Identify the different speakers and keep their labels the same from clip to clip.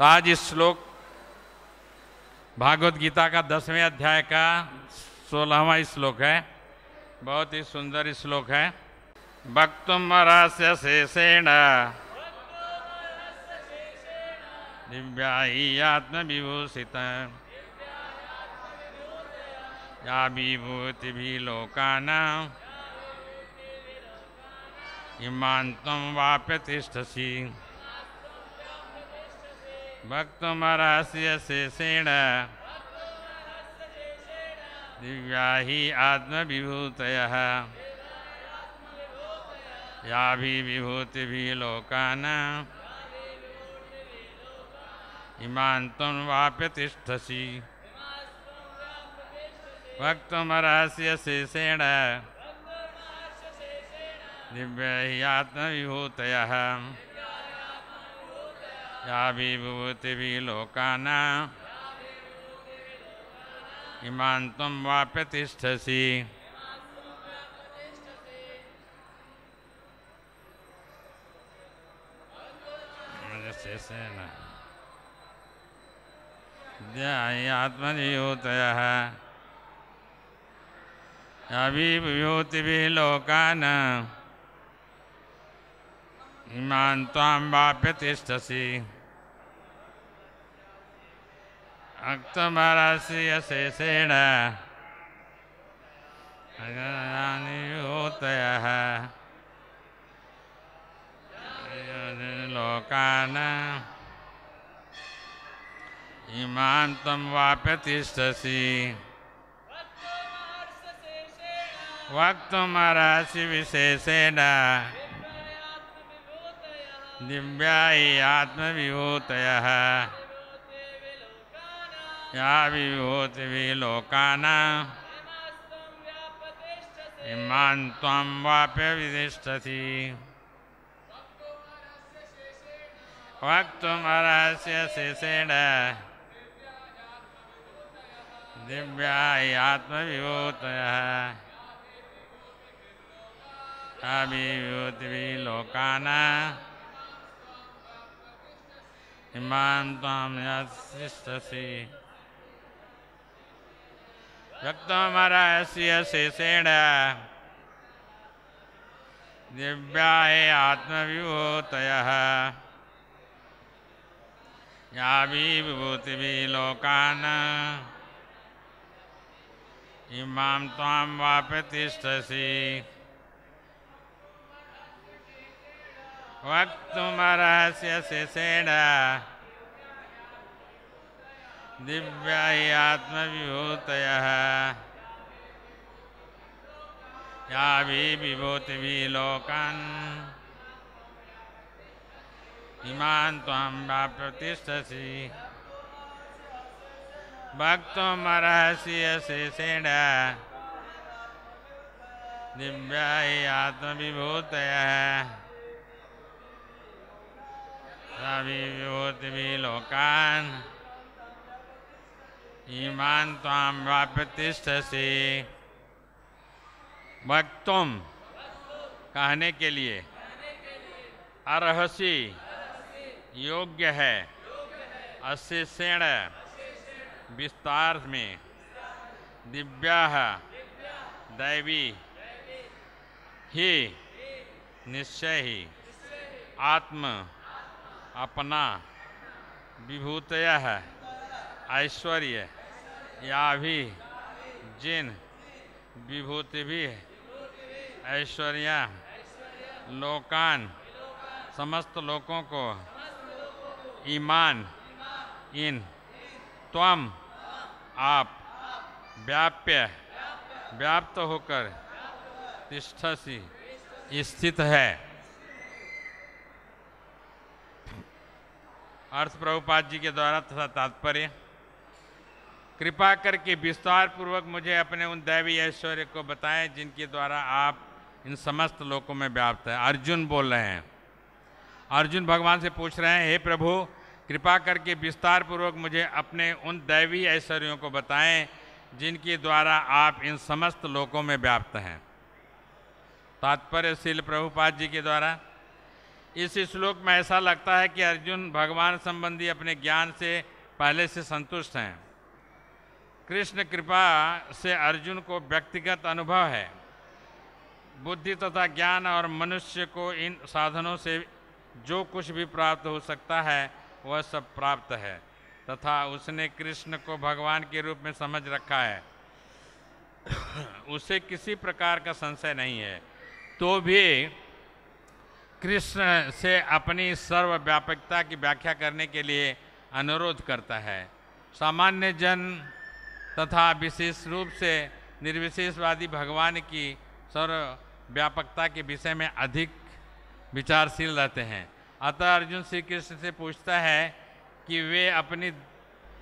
Speaker 1: तो आज इस श्लोक भागवत गीता का दसवें अध्याय का सोलहवा श्लोक है बहुत ही सुंदर श्लोक है भक्तुम रहस्य शेषेण दिव्या ही आत्म विभूषित या विभूति भी लोकाना इमान तम वाप्य तिष्ठसी भक्त भक्तमरहस्य शेषेण दिव्या ही विभूत या भी विभूति भी इमान तुम वाप्य तिष्ठसी भक्त भक्तमरहस्य शेषेण दिव्य ही आत्म आत्मविभूतयः याविभूतिविलोकाना इमां त्वं वा प्रतिष्ठसि ध्यायात्मनियोतयः इमान इमां अक्तमरस्य शेषेण अगरानियोतयः लोकान् इमान् त्वं वाप्यतिष्ठसि वक्तुमर्हसि विशेषेण दिव्या आत्मविभूतयः या विभूतिभिः लोकानाम् इमान् त्वां वाप्य विदिष्टति वक्तुमर्हस्य शेषेण दिव्याय आत्मविभूतयः अभिव्युद्विलोकान इमां त्वां यत्सिष्ठसि रक्तमरस्य शेषेण दिव्या हे आत्मविभूतयः यावि विभूतिभिः लोकान् इमां त्वां वा प्रतिष्ठसि वक्तुमरहस्य शेषेण दिव्या आत्म विभूत या भी विभूतिभिः लोकान् इमान् त्वां वा प्रतिष्ठसि भक्तुमर्हसि अशेषेण दिव्या आत्मविभूतयः विभूति भी लोकान ईमान ताम वापतिष्ठसी वक्तुम कहने के लिए अरहसी योग्य है अशिषेण विस्तार में दिव्या दैवी ही निश्चय ही आत्म अपना विभूतया ऐश्वर्य या भी जिन विभूति भी ऐश्वर्या लोकान समस्त लोगों को ईमान इन त्वम आप व्याप्य व्याप्त होकर तिष्ठसी स्थित है अर्थ प्रभुपाद जी के द्वारा तथा तात्पर्य कृपा करके विस्तार पूर्वक मुझे अपने उन दैवी ऐश्वर्य को बताएं जिनके द्वारा आप इन समस्त लोकों में व्याप्त है अर्जुन बोल रहे हैं अर्जुन भगवान से पूछ रहे हैं हे प्रभु कृपा करके विस्तार पूर्वक मुझे अपने उन दैवी ऐश्वर्यों को बताएं जिनके द्वारा आप इन समस्त लोकों में व्याप्त हैं तात्पर्यशील प्रभुपाद जी के द्वारा इस श्लोक में ऐसा लगता है कि अर्जुन भगवान संबंधी अपने ज्ञान से पहले से संतुष्ट हैं कृष्ण कृपा से अर्जुन को व्यक्तिगत अनुभव है बुद्धि तथा ज्ञान और मनुष्य को इन साधनों से जो कुछ भी प्राप्त हो सकता है वह सब प्राप्त है तथा उसने कृष्ण को भगवान के रूप में समझ रखा है उसे किसी प्रकार का संशय नहीं है तो भी कृष्ण से अपनी सर्वव्यापकता की व्याख्या करने के लिए अनुरोध करता है सामान्य जन तथा विशेष रूप से निर्विशेषवादी भगवान की सर्व व्यापकता के विषय में अधिक विचारशील रहते हैं अतः अर्जुन श्री कृष्ण से पूछता है कि वे अपनी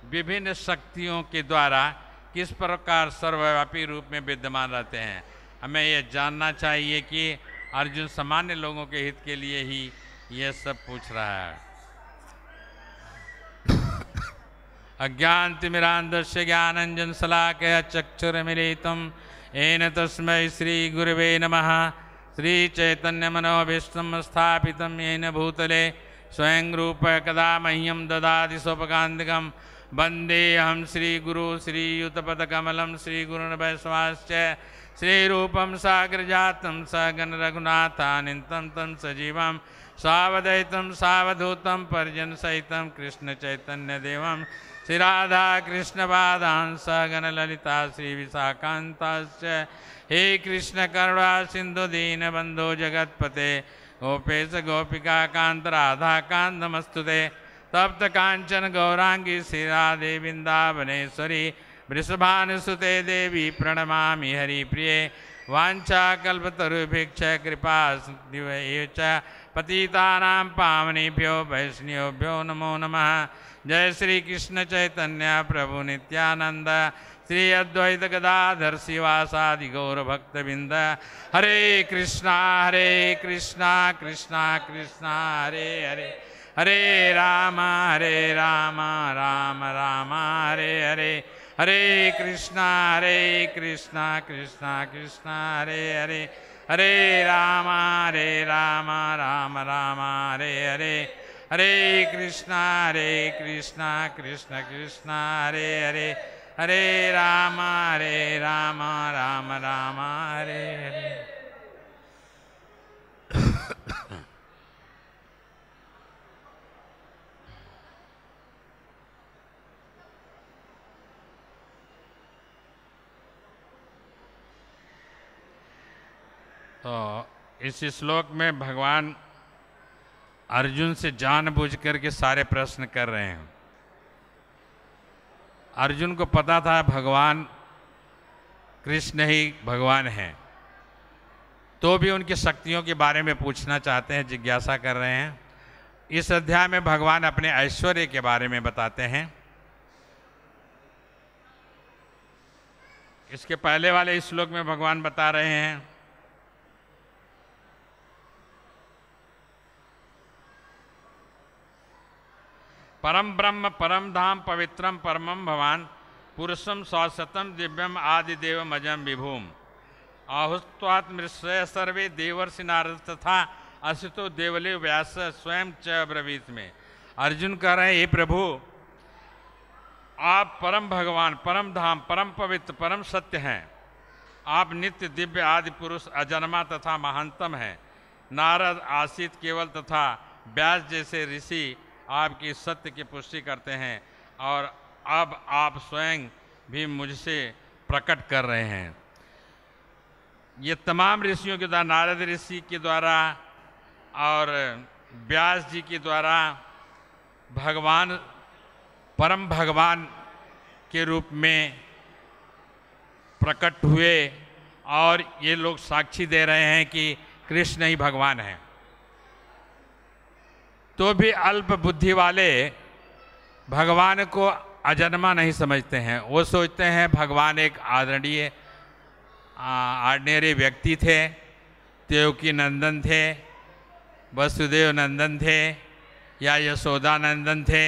Speaker 1: विभिन्न शक्तियों के द्वारा किस प्रकार सर्वव्यापी रूप में विद्यमान रहते हैं हमें यह जानना चाहिए कि अर्जुन सामान्य लोगों के हित के लिए ही यह सब पूछ रहा है अज्ञातिमिरांधस्य ज्ञानंजन शलाक चक्षुरमीलितं येन श्रीगुरव नम श्रीचैतन्य श्रीचैतन्यमनोभीष्टं स्थापितं येन भूतले स्वयं रूप कदा मह्यं ददाति स्वपकान्तिकं वन्देऽहं श्रीगुरु श्रीयुतपदकमलं श्रीगुरुवैष्णवाश्च श्रीरूपं तम सजीव तं सवधूत पर्जन सहित कृष्ण चैतन्यदेव श्री राधा कृष्णपादांस गणललिता श्री विशाखान्ताश्च हे कृष्णकरुणा सिन्धुदीनबन्धो जगत्पते गोपेश गोपिका कान्त राधाकान्त नमस्तुते तप्त काञ्चन गौराङ्गी श्रीराधे बिन्दावनेश्वरी वृषभानुसुते देवी प्रणमामि हरिप्रिये वाञ्छाकल्पतरुभिक्ष कृपा च पतिता पावनेभ्यो वैष्णवेभ्यो नमो नमः जय श्री कृष्ण चैतन्य प्रभु नित्यानंद श्री अद्वैत गदाधर शिवासादि गौर हरे कृष्णा हरे कृष्णा कृष्णा कृष्णा हरे हरे हरे राम हरे राम राम राम हरे हरे हरे कृष्णा हरे कृष्णा कृष्णा कृष्णा हरे हरे हरे राम हरे राम राम राम हरे हरे हरे कृष्णा हरे कृष्णा कृष्ण कृष्ण हरे हरे हरे राम हरे राम राम राम हरे हरे तो इस श्लोक में भगवान अर्जुन से जानबूझ करके सारे प्रश्न कर रहे हैं अर्जुन को पता था भगवान कृष्ण ही भगवान हैं तो भी उनकी शक्तियों के बारे में पूछना चाहते हैं जिज्ञासा कर रहे हैं इस अध्याय में भगवान अपने ऐश्वर्य के बारे में बताते हैं इसके पहले वाले श्लोक में भगवान बता रहे हैं परम ब्रह्म परम धाम पवित्रम परम भवान पुरुषम सौशतम दिव्यम आदिदेव अजम विभूम आहुस्वात्मृश्रय सर्वे देवर्षि नारद तथा असितो देवले व्यास स्वयं च ब्रवीत में अर्जुन कह रहे हैं हे प्रभु आप परम भगवान परम धाम परम पवित्र परम सत्य हैं आप नित्य दिव्य आदि पुरुष अजन्मा तथा महानतम हैं नारद आसित केवल तथा व्यास जैसे ऋषि आपकी सत्य की पुष्टि करते हैं और अब आप स्वयं भी मुझसे प्रकट कर रहे हैं ये तमाम ऋषियों के द्वारा नारद ऋषि के द्वारा और व्यास जी के द्वारा भगवान परम भगवान के रूप में प्रकट हुए और ये लोग साक्षी दे रहे हैं कि कृष्ण ही भगवान हैं तो भी अल्प बुद्धि वाले भगवान को अजन्मा नहीं समझते हैं वो सोचते हैं भगवान एक आदरणीय आर्डनेरी व्यक्ति थे देवकी नंदन थे वसुदेव नंदन थे या यशोदा नंदन थे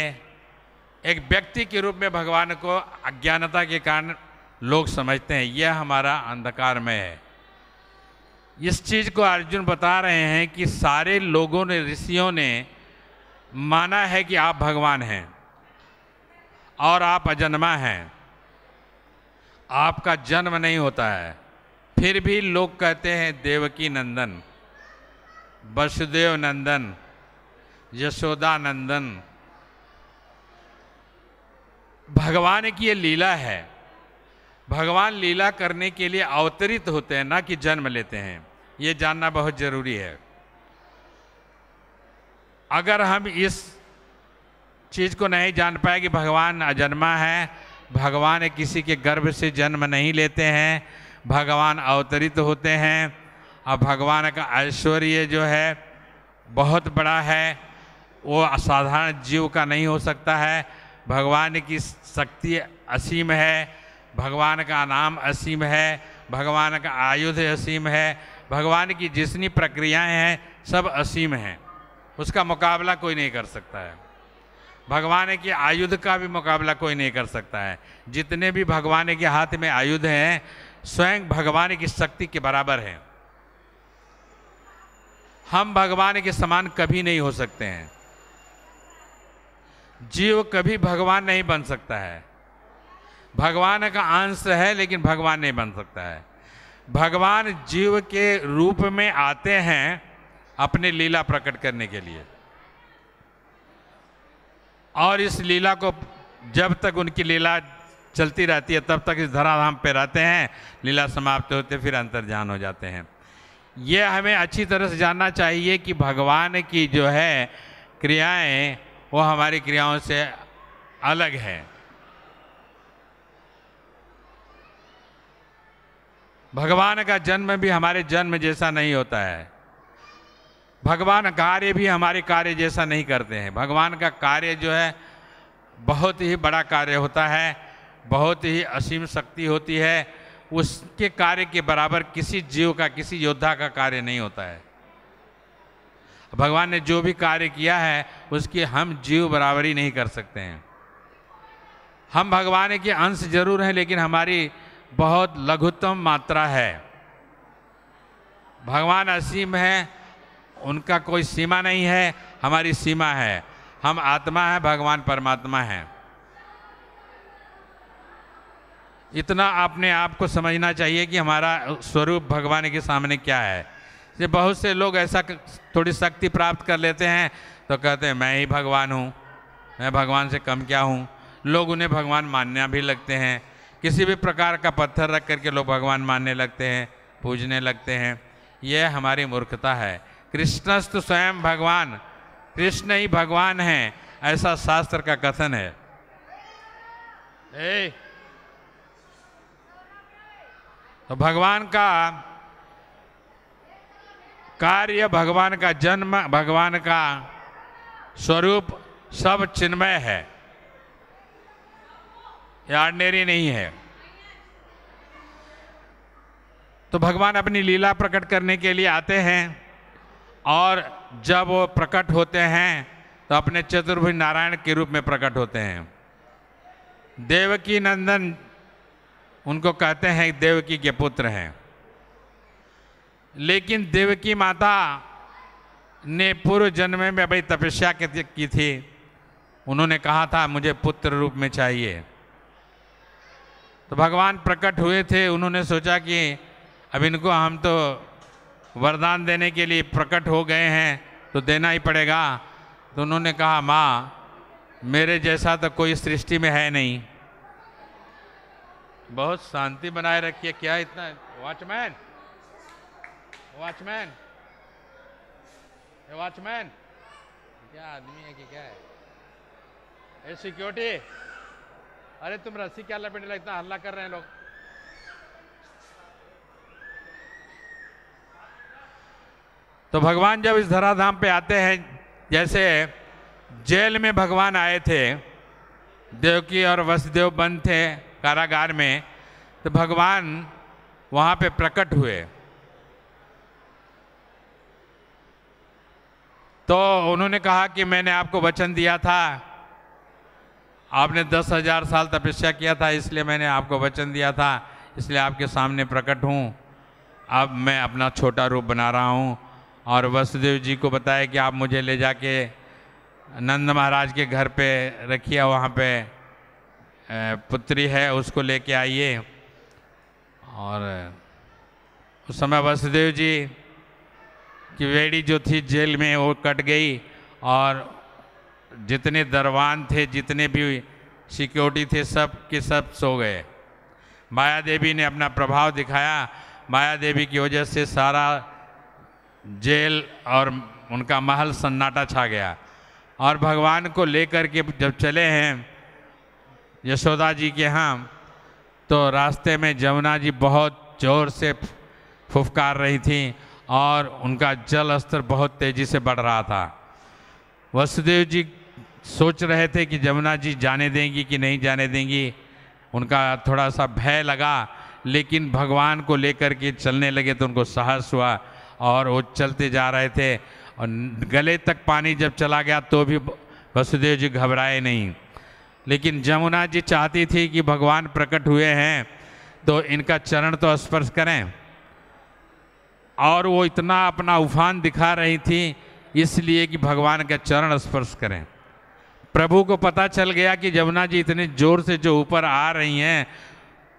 Speaker 1: एक व्यक्ति के रूप में भगवान को अज्ञानता के कारण लोग समझते हैं यह हमारा अंधकार में है इस चीज़ को अर्जुन बता रहे हैं कि सारे लोगों ने ऋषियों ने माना है कि आप भगवान हैं और आप अजन्मा हैं आपका जन्म नहीं होता है फिर भी लोग कहते हैं देवकी नंदन वसुदेव नंदन यशोदा नंदन भगवान की ये लीला है भगवान लीला करने के लिए अवतरित होते हैं ना कि जन्म लेते हैं ये जानना बहुत जरूरी है अगर हम इस चीज़ को नहीं जान पाए कि भगवान अजन्मा है भगवान किसी के गर्भ से जन्म नहीं लेते हैं भगवान अवतरित होते हैं और भगवान का ऐश्वर्य जो है बहुत बड़ा है वो असाधारण जीव का नहीं हो सकता है भगवान की शक्ति असीम है भगवान का नाम असीम है भगवान का आयुध असीम है भगवान की जितनी प्रक्रियाएं हैं सब असीम हैं उसका मुकाबला कोई नहीं कर सकता है भगवान के आयुध का भी मुकाबला कोई नहीं कर सकता है जितने भी भगवान के हाथ में आयुध हैं स्वयं भगवान की शक्ति के बराबर हैं हम भगवान के समान कभी नहीं हो सकते हैं जीव कभी भगवान नहीं बन सकता है भगवान का अंश है लेकिन भगवान नहीं बन सकता है भगवान जीव के रूप में आते हैं अपनी लीला प्रकट करने के लिए और इस लीला को जब तक उनकी लीला चलती रहती है तब तक इस धराधाम पे रहते हैं लीला समाप्त होते फिर जान हो जाते हैं ये हमें अच्छी तरह से जानना चाहिए कि भगवान की जो है क्रियाएं वो हमारी क्रियाओं से अलग है भगवान का जन्म भी हमारे जन्म जैसा नहीं होता है भगवान कार्य भी हमारे कार्य जैसा नहीं करते हैं भगवान का कार्य जो है बहुत ही बड़ा कार्य होता है बहुत ही असीम शक्ति होती है उसके कार्य के बराबर किसी जीव का किसी योद्धा का कार्य नहीं होता है भगवान ने जो भी कार्य किया है उसकी हम जीव बराबरी नहीं कर सकते हैं हम भगवान के अंश जरूर हैं लेकिन हमारी बहुत लघुत्तम मात्रा है भगवान असीम है उनका कोई सीमा नहीं है हमारी सीमा है हम आत्मा है भगवान परमात्मा है इतना अपने आप को समझना चाहिए कि हमारा स्वरूप भगवान के सामने क्या है ये बहुत से लोग ऐसा थोड़ी शक्ति प्राप्त कर लेते हैं तो कहते हैं मैं ही भगवान हूँ मैं भगवान से कम क्या हूँ लोग उन्हें भगवान मानना भी लगते हैं किसी भी प्रकार का पत्थर रख करके लोग भगवान मानने लगते हैं पूजने लगते हैं यह हमारी मूर्खता है कृष्णस्तु स्वयं भगवान कृष्ण ही भगवान हैं ऐसा शास्त्र का कथन है ए, तो भगवान का कार्य भगवान का जन्म भगवान का स्वरूप सब चिन्मय है आर्डनेरी नहीं है तो भगवान अपनी लीला प्रकट करने के लिए आते हैं और जब वो प्रकट होते हैं तो अपने चतुर्भुज नारायण के रूप में प्रकट होते हैं देवकी नंदन उनको कहते हैं देवकी के पुत्र हैं लेकिन देवकी माता ने पूर्व जन्म में बड़ी तपस्या की थी उन्होंने कहा था मुझे पुत्र रूप में चाहिए तो भगवान प्रकट हुए थे उन्होंने सोचा कि अब इनको हम तो वरदान देने के लिए प्रकट हो गए हैं तो देना ही पड़ेगा तो उन्होंने कहा माँ मेरे जैसा तो कोई सृष्टि में है नहीं बहुत शांति बनाए रखिए क्या इतना वॉचमैन वॉचमैन वॉचमैन क्या आदमी है कि क्या है ए सिक्योरिटी अरे तुम रस्सी क्या लपेटे लगता हल्ला कर रहे हैं लोग तो भगवान जब इस धराधाम पे आते हैं जैसे जेल में भगवान आए थे देवकी और वसुदेव बंद थे कारागार में तो भगवान वहाँ पे प्रकट हुए तो उन्होंने कहा कि मैंने आपको वचन दिया था आपने दस हजार साल तपस्या किया था इसलिए मैंने आपको वचन दिया था इसलिए आपके सामने प्रकट हूँ अब मैं अपना छोटा रूप बना रहा हूँ और वसुदेव जी को बताया कि आप मुझे ले जाके नंद महाराज के घर पे रखिए वहाँ पे पुत्री है उसको लेके आइए और उस समय वसुदेव जी की वेड़ी जो थी जेल में वो कट गई और जितने दरवान थे जितने भी सिक्योरिटी थे सब के सब सो गए माया देवी ने अपना प्रभाव दिखाया माया देवी की वजह से सारा जेल और उनका महल सन्नाटा छा गया और भगवान को लेकर के जब चले हैं यशोदा जी के यहाँ तो रास्ते में जमुना जी बहुत जोर से फुफकार रही थी और उनका जल स्तर बहुत तेज़ी से बढ़ रहा था वसुदेव जी सोच रहे थे कि जमुना जी जाने देंगी कि नहीं जाने देंगी उनका थोड़ा सा भय लगा लेकिन भगवान को लेकर के चलने लगे तो उनको साहस हुआ और वो चलते जा रहे थे और गले तक पानी जब चला गया तो भी वसुदेव जी घबराए नहीं लेकिन जमुना जी चाहती थी कि भगवान प्रकट हुए हैं तो इनका चरण तो स्पर्श करें और वो इतना अपना उफान दिखा रही थी इसलिए कि भगवान का चरण स्पर्श करें प्रभु को पता चल गया कि जमुना जी इतने जोर से जो ऊपर आ रही हैं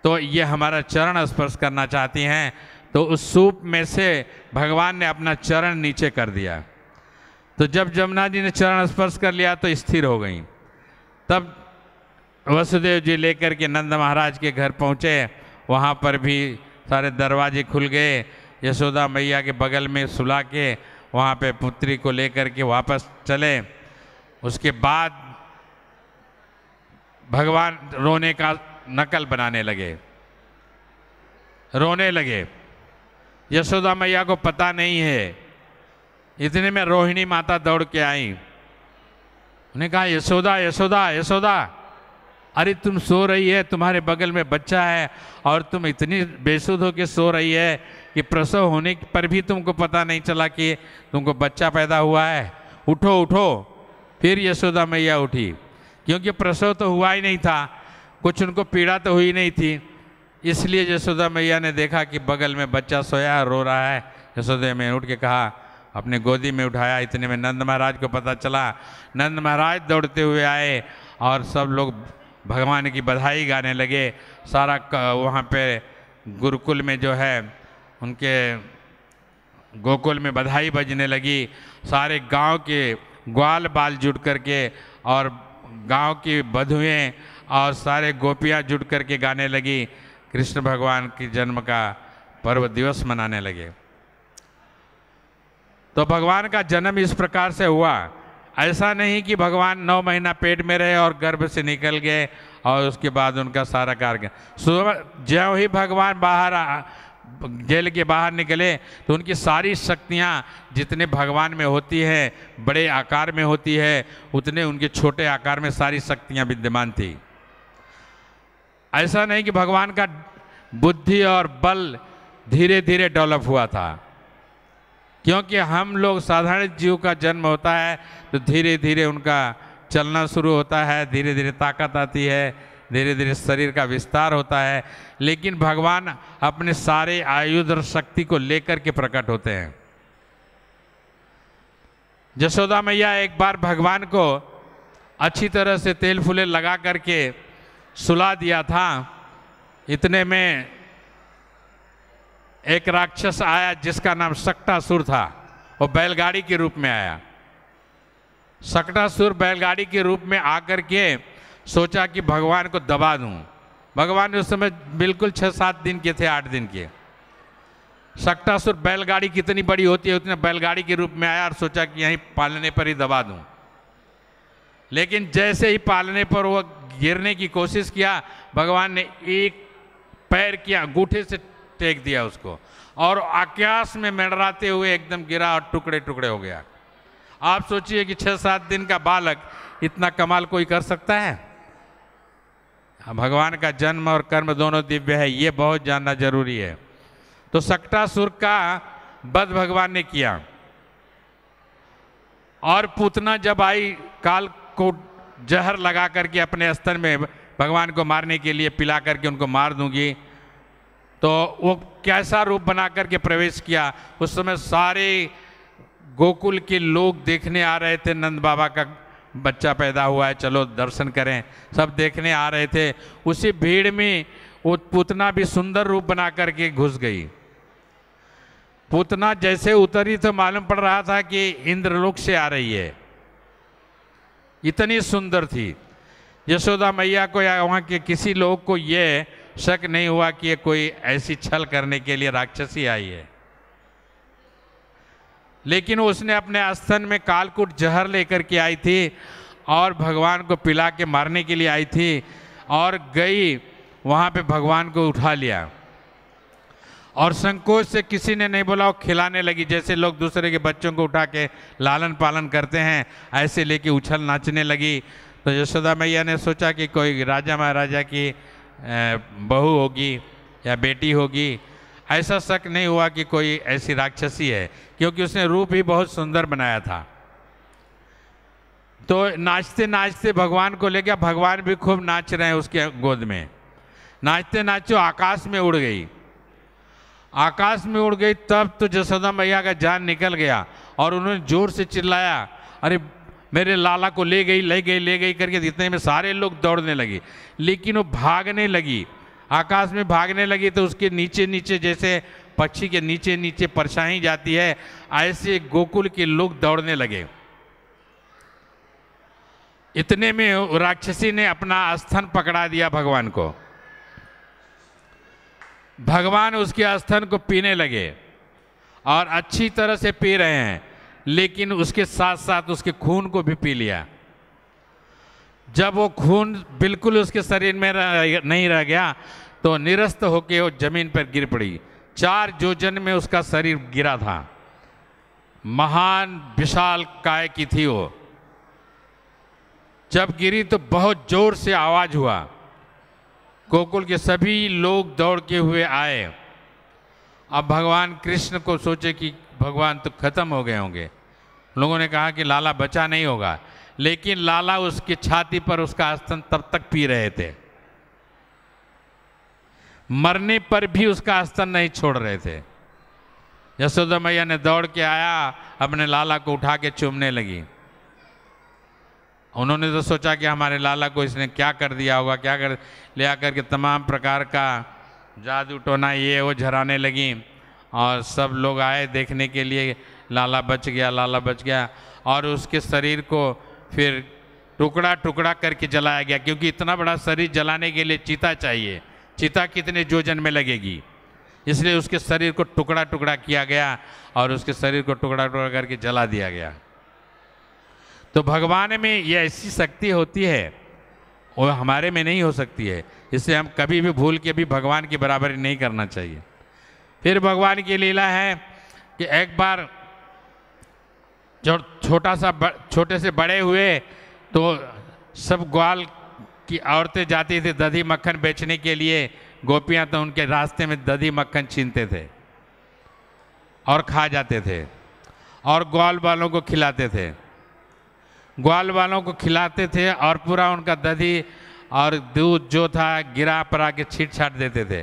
Speaker 1: तो ये हमारा चरण स्पर्श करना चाहती हैं तो उस सूप में से भगवान ने अपना चरण नीचे कर दिया तो जब जमुना जी ने चरण स्पर्श कर लिया तो स्थिर हो गई तब वसुदेव जी लेकर के नंद महाराज के घर पहुँचे वहाँ पर भी सारे दरवाजे खुल गए यशोदा मैया के बगल में सुला के वहाँ पे पुत्री को लेकर के वापस चले उसके बाद भगवान रोने का नकल बनाने लगे रोने लगे यशोदा मैया को पता नहीं है इतने में रोहिणी माता दौड़ के आई उन्हें कहा यशोदा यशोदा यशोदा अरे तुम सो रही है तुम्हारे बगल में बच्चा है और तुम इतनी बेसुध होकर सो रही है कि प्रसव होने पर भी तुमको पता नहीं चला कि तुमको बच्चा पैदा हुआ है उठो उठो फिर यशोदा मैया उठी क्योंकि प्रसव तो हुआ ही नहीं था कुछ उनको पीड़ा तो हुई नहीं थी इसलिए यशोदा मैया ने देखा कि बगल में बच्चा सोया है रो रहा है यशोदा मैया उठ के कहा अपने गोदी में उठाया इतने में नंद महाराज को पता चला नंद महाराज दौड़ते हुए आए और सब लोग भगवान की बधाई गाने लगे सारा वहाँ पे गुरुकुल में जो है उनके गोकुल में बधाई बजने लगी सारे गांव के ग्वाल बाल जुट करके और गांव की बधुएँ और सारे गोपियाँ जुट करके गाने लगी कृष्ण भगवान की जन्म का पर्व दिवस मनाने लगे तो भगवान का जन्म इस प्रकार से हुआ ऐसा नहीं कि भगवान नौ महीना पेट में रहे और गर्भ से निकल गए और उसके बाद उनका सारा कार्य सुबह ज्यों ही भगवान बाहर जेल के बाहर निकले तो उनकी सारी शक्तियाँ जितने भगवान में होती है बड़े आकार में होती है उतने उनके छोटे आकार में सारी शक्तियाँ विद्यमान थीं ऐसा नहीं कि भगवान का बुद्धि और बल धीरे धीरे डेवलप हुआ था क्योंकि हम लोग साधारण जीव का जन्म होता है तो धीरे धीरे उनका चलना शुरू होता है धीरे धीरे ताकत आती है धीरे धीरे शरीर का विस्तार होता है लेकिन भगवान अपने सारे आयुध और शक्ति को लेकर के प्रकट होते हैं जसोदा मैया एक बार भगवान को अच्छी तरह से तेल फूले लगा करके सुला दिया था इतने में एक राक्षस आया जिसका नाम सक्टासुर था वो बैलगाड़ी के रूप में आया सक्टासुर बैलगाड़ी के रूप में आकर के सोचा कि भगवान को दबा दूं भगवान उस समय बिल्कुल छः सात दिन के थे आठ दिन के सक्टासुर बैलगाड़ी कितनी बड़ी होती है उतने बैलगाड़ी के रूप में आया और सोचा कि यहीं पालने पर ही दबा दूं लेकिन जैसे ही पालने पर वह गिरने की कोशिश किया भगवान ने एक पैर किया अंगूठे से टेक दिया उसको और आकाश में मंडराते हुए एकदम गिरा और टुकड़े टुकड़े हो गया आप सोचिए कि छः सात दिन का बालक इतना कमाल कोई कर सकता है भगवान का जन्म और कर्म दोनों दिव्य है ये बहुत जानना जरूरी है तो सक्टासुर का वध भगवान ने किया और पूतना जब आई काल को जहर लगा करके अपने स्तर में भगवान को मारने के लिए पिला करके उनको मार दूंगी तो वो कैसा रूप बना करके प्रवेश किया उस समय सारे गोकुल के लोग देखने आ रहे थे नंद बाबा का बच्चा पैदा हुआ है चलो दर्शन करें सब देखने आ रहे थे उसी भीड़ में वो पूतना भी सुंदर रूप बना करके घुस गई पुतना जैसे उतरी तो मालूम पड़ रहा था कि इंद्रलोक से आ रही है इतनी सुंदर थी यशोदा मैया को या वहाँ के किसी लोग को ये शक नहीं हुआ कि ये कोई ऐसी छल करने के लिए राक्षसी आई है लेकिन उसने अपने आस्थन में कालकुट जहर लेकर के आई थी और भगवान को पिला के मारने के लिए आई थी और गई वहाँ पे भगवान को उठा लिया और संकोच से किसी ने नहीं बोला वो खिलाने लगी जैसे लोग दूसरे के बच्चों को उठा के लालन पालन करते हैं ऐसे लेके उछल नाचने लगी तो यशोदा मैया ने सोचा कि कोई राजा महाराजा की बहू होगी या बेटी होगी ऐसा शक नहीं हुआ कि कोई ऐसी राक्षसी है क्योंकि उसने रूप ही बहुत सुंदर बनाया था तो नाचते नाचते भगवान को ले गया भगवान भी खूब नाच रहे हैं उसके गोद में नाचते नाचते आकाश में उड़ गई आकाश में उड़ गई तब तो जसोदा मैया का जान निकल गया और उन्होंने जोर से चिल्लाया अरे मेरे लाला को ले गई ले गई ले गई करके जितने में सारे लोग दौड़ने लगे लेकिन वो भागने लगी आकाश में भागने लगी तो उसके नीचे नीचे जैसे पक्षी के नीचे नीचे परछाई जाती है ऐसे गोकुल के लोग दौड़ने लगे इतने में राक्षसी ने अपना स्थान पकड़ा दिया भगवान को भगवान उसके अस्थन को पीने लगे और अच्छी तरह से पी रहे हैं लेकिन उसके साथ साथ उसके खून को भी पी लिया जब वो खून बिल्कुल उसके शरीर में रह, नहीं रह गया तो निरस्त होकर वो जमीन पर गिर पड़ी चार जोजन में उसका शरीर गिरा था महान विशाल काय की थी वो जब गिरी तो बहुत जोर से आवाज हुआ गोकुल के सभी लोग दौड़ के हुए आए अब भगवान कृष्ण को सोचे कि भगवान तो खत्म हो गए होंगे लोगों ने कहा कि लाला बचा नहीं होगा लेकिन लाला उसकी छाती पर उसका आस्तन तब तक पी रहे थे मरने पर भी उसका आस्तन नहीं छोड़ रहे थे यशोदा मैया ने दौड़ के आया अपने लाला को उठा के चूमने लगी उन्होंने तो सोचा कि हमारे लाला को इसने क्या कर दिया होगा क्या कर ले आकर के तमाम प्रकार का जादू टोना ये वो झराने लगी और सब लोग आए देखने के लिए लाला बच गया लाला बच गया और उसके शरीर को फिर टुकड़ा टुकड़ा करके जलाया गया क्योंकि इतना बड़ा शरीर जलाने के लिए चीता चाहिए चीता कितने जोजन में लगेगी इसलिए उसके शरीर को टुकड़ा टुकड़ा किया गया और उसके शरीर को टुकड़ा टुकड़ा करके जला दिया गया तो भगवान में ये ऐसी शक्ति होती है वो हमारे में नहीं हो सकती है इसे हम कभी भी भूल के भी भगवान की बराबरी नहीं करना चाहिए फिर भगवान की लीला है कि एक बार जो छोटा सा छोटे से बड़े हुए तो सब ग्वाल की औरतें जाती थी दधी मक्खन बेचने के लिए गोपियां तो उनके रास्ते में दधी मक्खन छीनते थे और खा जाते थे और ग्वाल वालों को खिलाते थे ग्वाल वालों को खिलाते थे और पूरा उनका दही और दूध जो था गिरा परा के छीट छाट देते थे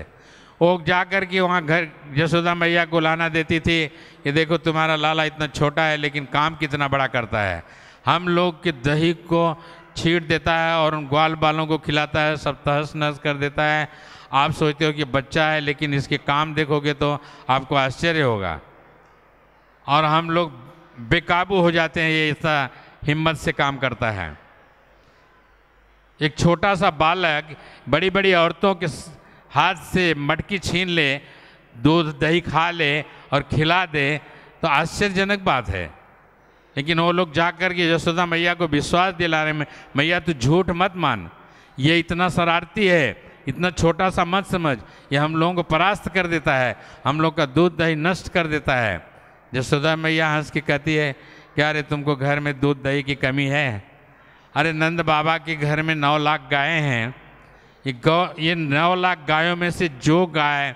Speaker 1: वो जा कर के वहाँ घर यशोदा मैया को लाना देती थी कि देखो तुम्हारा लाला इतना छोटा है लेकिन काम कितना बड़ा करता है हम लोग के दही को छीट देता है और उन ग्वाल बालों को खिलाता है सब तहस नहस कर देता है आप सोचते हो कि बच्चा है लेकिन इसके काम देखोगे तो आपको आश्चर्य होगा और हम लोग बेकाबू हो जाते हैं ये ऐसा हिम्मत से काम करता है एक छोटा सा बालक बड़ी बड़ी औरतों के हाथ से मटकी छीन ले दूध दही खा ले और खिला दे तो आश्चर्यजनक बात है लेकिन वो लोग जा कर के यशोदा मैया को विश्वास दिलाने में मैया तू झूठ मत मान ये इतना शरारती है इतना छोटा सा मत समझ ये हम लोगों को परास्त कर देता है हम लोग का दूध दही नष्ट कर देता है यशोदा मैया हंस के कहती है क्या अरे तुमको घर में दूध दही की कमी है अरे नंद बाबा के घर में नौ लाख गायें हैं ये गौ ये नौ लाख गायों में से जो गाय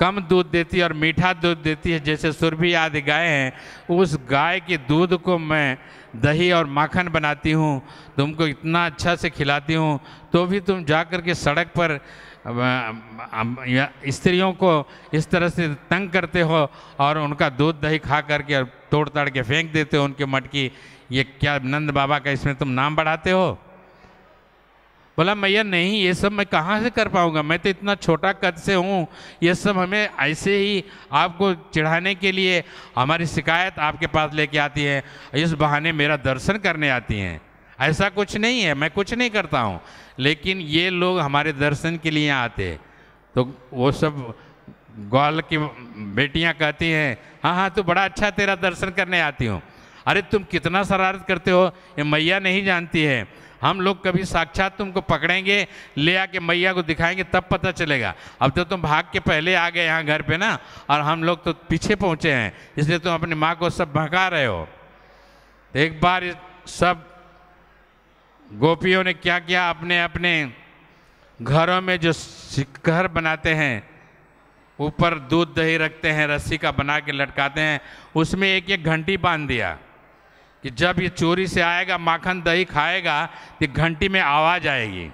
Speaker 1: कम दूध देती है और मीठा दूध देती है जैसे सुरभि आदि गाय हैं उस गाय के दूध को मैं दही और माखन बनाती हूँ तुमको इतना अच्छा से खिलाती हूँ तो भी तुम जा कर के सड़क पर स्त्रियों को इस तरह से तंग करते हो और उनका दूध दही खा करके और तोड़ ताड़ के फेंक देते हो उनके मटकी ये क्या नंद बाबा का इसमें तुम नाम बढ़ाते हो बोला मैया नहीं ये सब मैं कहाँ से कर पाऊँगा मैं तो इतना छोटा कद से हूँ ये सब हमें ऐसे ही आपको चिढ़ाने के लिए हमारी शिकायत आपके पास लेके आती है इस बहाने मेरा दर्शन करने आती हैं ऐसा कुछ नहीं है मैं कुछ नहीं करता हूँ लेकिन ये लोग हमारे दर्शन के लिए आते तो वो सब ग्वाल की बेटियाँ कहती हैं हाँ हाँ तो बड़ा अच्छा तेरा दर्शन करने आती हूँ अरे तुम कितना शरारत करते हो ये मैया नहीं जानती है हम लोग कभी साक्षात तुमको पकड़ेंगे ले आके मैया को दिखाएंगे तब पता चलेगा अब तो तुम भाग के पहले आ गए यहाँ घर पे ना और हम लोग तो पीछे पहुँचे हैं इसलिए तुम अपनी माँ को सब भगा रहे हो एक बार सब गोपियों ने क्या किया अपने अपने घरों में जो घर बनाते हैं ऊपर दूध दही रखते हैं रस्सी का बना के लटकाते हैं उसमें एक एक घंटी बांध दिया कि जब ये चोरी से आएगा माखन दही खाएगा तो घंटी में आवाज़ आएगी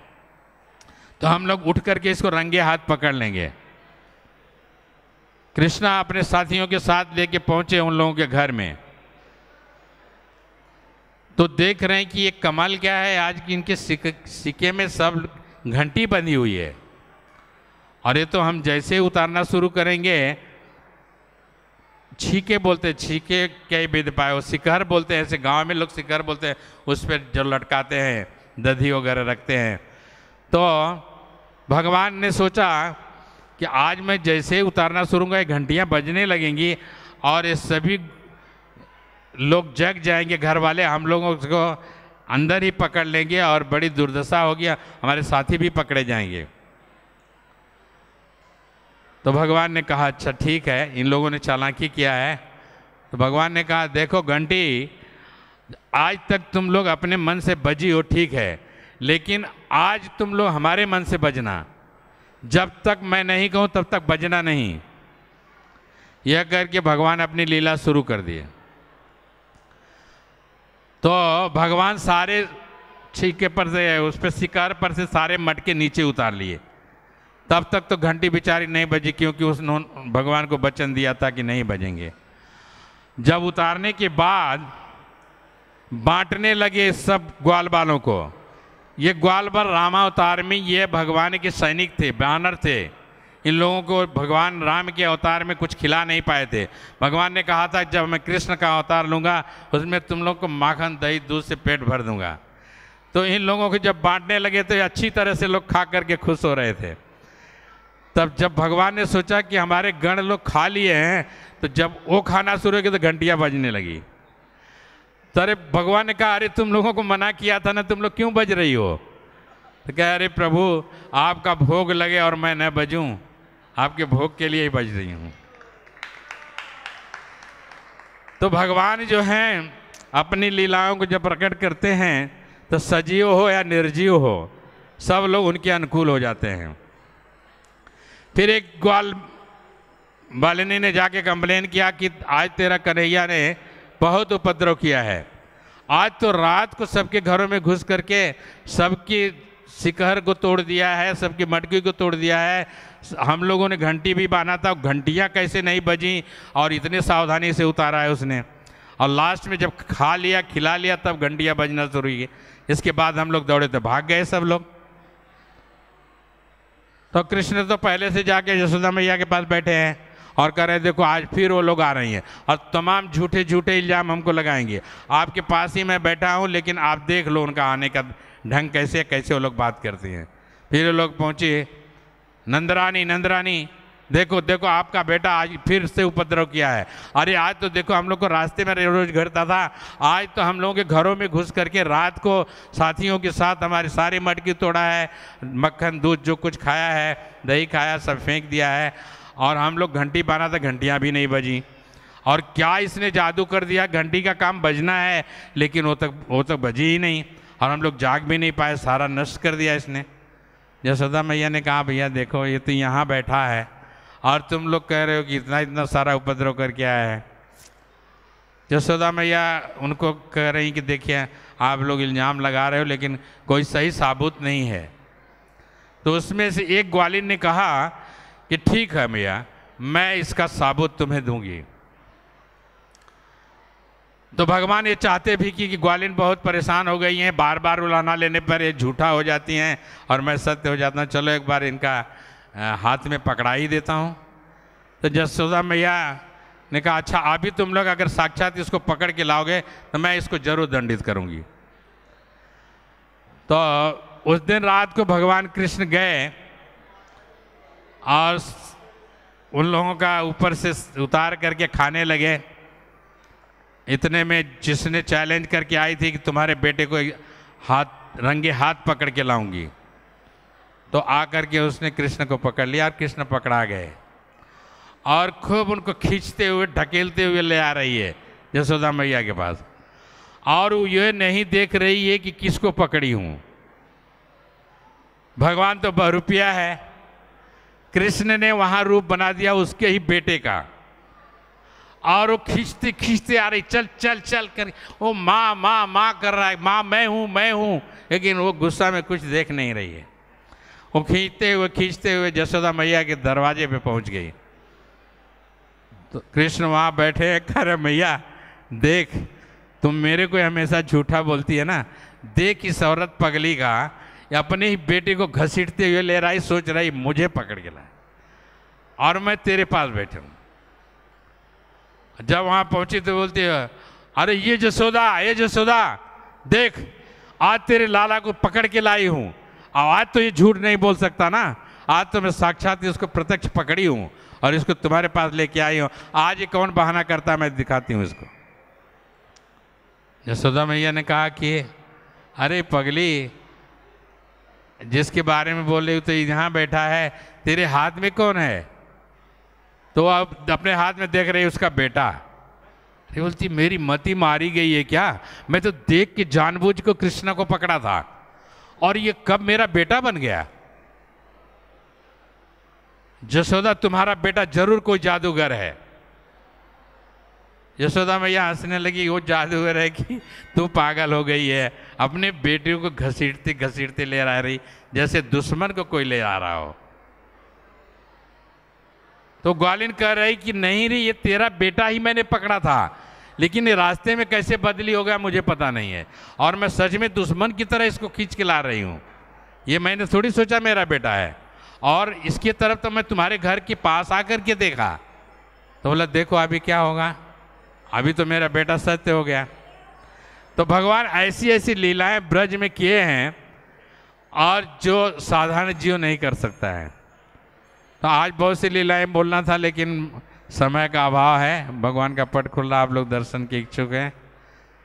Speaker 1: तो हम लोग उठ करके इसको रंगे हाथ पकड़ लेंगे कृष्णा अपने साथियों के साथ लेके पहुंचे उन लोगों के घर में तो देख रहे हैं कि ये कमाल क्या है आज की इनके सिक, सिक्के में सब घंटी बनी हुई है और ये तो हम जैसे उतारना शुरू करेंगे छीके बोलते छीके कई विध पाए सिकहर बोलते हैं ऐसे गांव में लोग सिकहर बोलते हैं उस पर जो लटकाते हैं दधी वगैरह रखते हैं तो भगवान ने सोचा कि आज मैं जैसे उतारना शुरू करूँगा घंटियाँ बजने लगेंगी और ये सभी लोग जग जाएंगे घर वाले हम लोगों को अंदर ही पकड़ लेंगे और बड़ी दुर्दशा होगी हमारे साथी भी पकड़े जाएंगे तो भगवान ने कहा अच्छा ठीक है इन लोगों ने चालाकी किया है तो भगवान ने कहा देखो घंटी आज तक तुम लोग अपने मन से बजी हो ठीक है लेकिन आज तुम लोग हमारे मन से बजना जब तक मैं नहीं कहूँ तब तक बजना नहीं यह करके भगवान अपनी लीला शुरू कर दिए तो भगवान सारे छीके पर से उस पर शिकार पर से सारे मटके नीचे उतार लिए तब तक तो घंटी बेचारी नहीं बजी क्योंकि उसने भगवान को वचन दिया था कि नहीं बजेंगे जब उतारने के बाद बांटने लगे सब ग्वाल बालों को ये ग्वाल बाल रामावतार में ये भगवान के सैनिक थे बैनर थे इन लोगों को भगवान राम के अवतार में कुछ खिला नहीं पाए थे भगवान ने कहा था जब मैं कृष्ण का अवतार लूँगा उसमें तुम लोग को माखन दही दूध से पेट भर दूँगा तो इन लोगों को जब बांटने लगे तो अच्छी तरह से लोग खा करके खुश हो रहे थे तब जब भगवान ने सोचा कि हमारे गण लोग खा लिए हैं तो जब वो खाना शुरू हो गया तो घंटियाँ बजने लगी तो अरे भगवान ने कहा अरे तुम लोगों को मना किया था ना तुम लोग क्यों बज रही हो तो कह अरे प्रभु आपका भोग लगे और मैं न बजूं आपके भोग के लिए ही बज रही हूँ तो भगवान जो हैं अपनी लीलाओं को जब प्रकट करते हैं तो सजीव हो या निर्जीव हो सब लोग उनके अनुकूल हो जाते हैं फिर एक ग्वाल बालिनी ने जाके कंप्लेन किया कि आज तेरा कन्हैया ने बहुत उपद्रव किया है आज तो रात को सबके घरों में घुस करके सबकी सिकहर को तोड़ दिया है सबकी मटकी को तोड़ दिया है हम लोगों ने घंटी भी बांधा था घंटियाँ कैसे नहीं बजी और इतने सावधानी से उतारा है उसने और लास्ट में जब खा लिया खिला लिया तब घंटियाँ बजना शुरू हुई इसके बाद हम लोग दौड़े तो भाग गए सब लोग तो कृष्ण तो पहले से जाके यशोदा मैया के पास बैठे हैं और कह रहे देखो आज फिर वो लोग आ रही हैं और तमाम झूठे झूठे इल्ज़ाम हमको लगाएंगे आपके पास ही मैं बैठा हूँ लेकिन आप देख लो उनका आने का ढंग कैसे कैसे वो लोग बात करते हैं फिर वो लोग पहुँचे नंदरानी नंदरानी देखो देखो आपका बेटा आज फिर से उपद्रव किया है अरे आज तो देखो हम लोग को रास्ते में रोज घरता था आज तो हम लोगों के घरों में घुस करके रात को साथियों के साथ हमारे सारे मटकी तोड़ा है मक्खन दूध जो कुछ खाया है दही खाया सब फेंक दिया है और हम लोग घंटी बना था घंटियाँ भी नहीं बजी और क्या इसने जादू कर दिया घंटी का काम बजना है लेकिन वो तक वो तक बजी ही नहीं और हम लोग जाग भी नहीं पाए सारा नष्ट कर दिया इसने यशोदा मैया ने कहा भैया देखो ये तो यहाँ बैठा है और तुम लोग कह रहे हो कि इतना इतना सारा उपद्रव करके आया है यशोदा मैया उनको कह रही कि देखिए आप लोग इल्ज़ाम लगा रहे हो लेकिन कोई सही साबुत नहीं है तो उसमें से एक ग्वालिन ने कहा कि ठीक है मैया मैं इसका साबुत तुम्हें दूंगी तो भगवान ये चाहते भी कि, कि ग्वालिन बहुत परेशान हो गई हैं बार बार उलाना लेने पर ये झूठा हो जाती हैं और मैं सत्य हो जाता हूँ चलो एक बार इनका हाथ में पकड़ा ही देता हूँ तो जसोदा मैया ने कहा अच्छा अभी तुम लोग अगर साक्षात इसको पकड़ के लाओगे तो मैं इसको जरूर दंडित करूँगी तो उस दिन रात को भगवान कृष्ण गए और उन लोगों का ऊपर से उतार करके खाने लगे इतने में जिसने चैलेंज करके आई थी कि तुम्हारे बेटे को हाथ रंगे हाथ पकड़ के लाऊंगी तो आकर के उसने कृष्ण को पकड़ लिया और कृष्ण पकड़ा गए और खूब उनको खींचते हुए ढकेलते हुए ले आ रही है यशोदा मैया के पास और वो ये नहीं देख रही है कि किसको पकड़ी हूँ भगवान तो बहुरुपिया है कृष्ण ने वहाँ रूप बना दिया उसके ही बेटे का और वो खींचते खींचते आ रही चल चल चल कर वो माँ माँ माँ कर रहा है माँ मैं हूँ मैं हूँ लेकिन वो गुस्सा में कुछ देख नहीं रही है वो खींचते हुए खींचते हुए जसोदा मैया के दरवाजे पे पहुँच गई तो कृष्ण वहाँ बैठे खरे मैया देख तुम मेरे को हमेशा झूठा बोलती है ना देख इस औरत पगली का अपने ही बेटे को घसीटते हुए ले रहा है सोच रहा है मुझे पकड़ गया और मैं तेरे पास बैठे हूँ जब वहां पहुंची तो बोलती है अरे ये जसोदा ये जसोदा देख आज तेरे लाला को पकड़ के लाई हूं अब आज तो ये झूठ नहीं बोल सकता ना आज तो मैं साक्षात उसको प्रत्यक्ष पकड़ी हूं और इसको तुम्हारे पास लेके आई हूं आज ये कौन बहाना करता मैं दिखाती हूँ इसको यशोदा मैया ने कहा कि अरे पगली जिसके बारे में बोल रही हो तो यहाँ बैठा है तेरे हाथ में कौन है तो अब अपने हाथ में देख रही उसका बेटा अरे बोलती मेरी मती मारी गई है क्या मैं तो देख के जानबूझ को कृष्णा को पकड़ा था और ये कब मेरा बेटा बन गया जसोदा तुम्हारा बेटा जरूर कोई जादूगर है यशोदा मैया हंसने लगी वो जादूगर है कि तू पागल हो गई है अपने बेटियों को घसीटते घसीटते ले आ रही जैसे दुश्मन को कोई ले आ रहा हो तो ग्वालिन कह रही कि नहीं रे ये तेरा बेटा ही मैंने पकड़ा था लेकिन ये रास्ते में कैसे बदली हो गया मुझे पता नहीं है और मैं सच में दुश्मन की तरह इसको खींच के ला रही हूँ ये मैंने थोड़ी सोचा मेरा बेटा है और इसकी तरफ तो मैं तुम्हारे घर के पास आकर के देखा तो बोला देखो अभी क्या होगा अभी तो मेरा बेटा सत्य हो गया तो भगवान ऐसी ऐसी लीलाएं ब्रज में किए हैं और जो साधारण जीव नहीं कर सकता है तो आज बहुत सी लीलाएं बोलना था लेकिन समय का अभाव है भगवान का पट रहा आप लोग दर्शन के इच्छुक हैं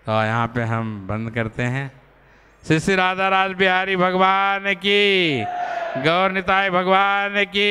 Speaker 1: तो यहाँ पे हम बंद करते हैं श्री श्री राधा राज बिहारी भगवान की गौर निताय भगवान की